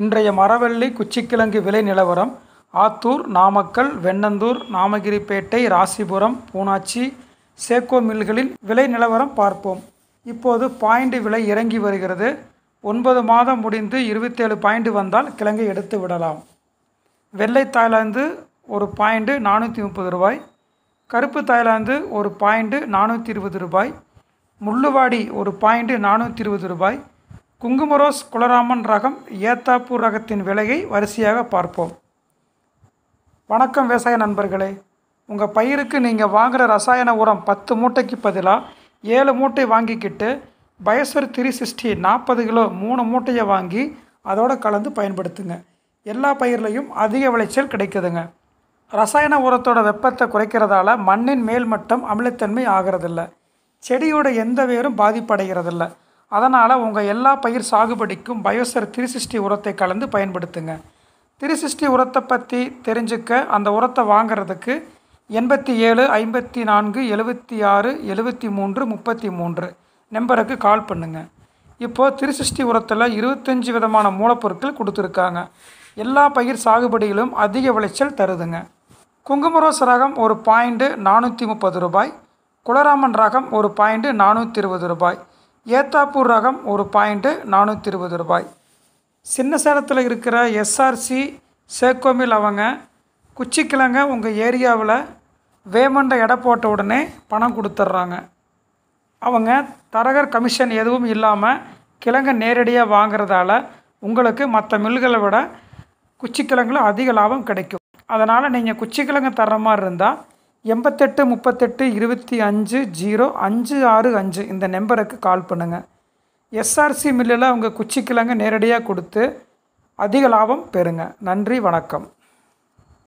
இன்றைய மரவள்ளி குச்சிக்கிழங்கு விலை நிலவரம் ஆத்தூர் நாமக்கல் வெண்ணந்தூர் நாமகிரிப்பேட்டை ராசிபுரம் பூனாச்சி சேக்கோ மில்களின் விலை நிலவரம் பார்ப்போம் இப்போது பாயிண்ட் விலை இறங்கி வருகிறது ஒன்பது மாதம் முடிந்து இருபத்தேழு பாயிண்ட் வந்தால் கிழங்கை எடுத்து விடலாம் வெள்ளை தாய்லாந்து ஒரு பாயிண்ட்டு நானூற்றி முப்பது ரூபாய் கருப்பு தாய்லாந்து ஒரு பாயிண்ட்டு நானூற்றி இருபது ரூபாய் முள்ளுவாடி ஒரு பாயிண்ட்டு நானூற்றி இருபது ரூபாய் குங்குமரோஸ் குலராமன் ரகம் ஏத்தாப்பூர் ரகத்தின் விலையை வரிசையாக பார்ப்போம் வணக்கம் விவசாய நண்பர்களே உங்கள் பயிருக்கு நீங்கள் வாங்குகிற ரசாயன உரம் பத்து மூட்டைக்கு பதிலாக ஏழு மூட்டை வாங்கிக்கிட்டு பயசர் த்ரீ சிக்ஸ்டி நாற்பது கிலோ மூணு மூட்டையை வாங்கி அதோடு கலந்து பயன்படுத்துங்க எல்லா பயிர்லையும் அதிக விளைச்சல் கிடைக்குதுங்க ரசாயன உரத்தோட வெப்பத்தை குறைக்கிறதால மண்ணின் மேல்மட்டம் அமிலத்தன்மை ஆகிறதில்ல செடியோட எந்த வேரும் பாதிப்படைகிறதில்லை அதனால் உங்கள் எல்லா பயிர் சாகுபடிக்கும் பயோசர் த்ரீ சிக்ஸ்டி உரத்தை கலந்து பயன்படுத்துங்க த்ரீ சிக்ஸ்டி உரத்தை பற்றி தெரிஞ்சுக்க அந்த உரத்தை வாங்கிறதுக்கு எண்பத்தி ஏழு ஐம்பத்தி நான்கு எழுபத்தி ஆறு எழுபத்தி மூன்று முப்பத்தி மூன்று நம்பருக்கு கால் பண்ணுங்கள் இப்போது த்ரீ சிக்ஸ்டி உரத்தில் இருபத்தஞ்சி விதமான மூலப்பொருட்கள் கொடுத்துருக்காங்க எல்லா பயிர் சாகுபடியிலும் அதிக விளைச்சல் தருதுங்க குங்குமரோஸ் ரகம் ஒரு பாயிண்ட்டு நானூற்றி முப்பது ரூபாய் குலராமன் ரகம் ஒரு பாயிண்ட்டு நானூற்றி இருபது ரூபாய் ஏத்தாப்பூர் ரகம் ஒரு பாயிண்ட்டு நானூற்றி இருபது ரூபாய் சின்ன சேலத்தில் இருக்கிற எஸ்ஆர்சி சேக்கோமில் அவங்க குச்சிக்கிழங்க உங்கள் ஏரியாவில் வேமண்டை எடை போட்ட உடனே பணம் கொடுத்துட்றாங்க அவங்க தரகர் கமிஷன் எதுவும் இல்லாமல் கிழங்க நேரடியாக வாங்குறதால உங்களுக்கு மற்ற மில்களை விட குச்சிக்கிழங்குல அதிக லாபம் கிடைக்கும் அதனால் நீங்கள் குச்சிக்கிழங்கு தர்ற மாதிரி இருந்தால் எண்பத்தெட்டு முப்பத்தெட்டு இருபத்தி அஞ்சு ஜீரோ அஞ்சு ஆறு அஞ்சு இந்த நம்பருக்கு கால் பண்ணுங்கள் எஸ்ஆர்சி மில்லில் அவங்க குச்சிக்கிழங்கு நேரடியாக கொடுத்து அதிக லாபம் பெறுங்க நன்றி வணக்கம்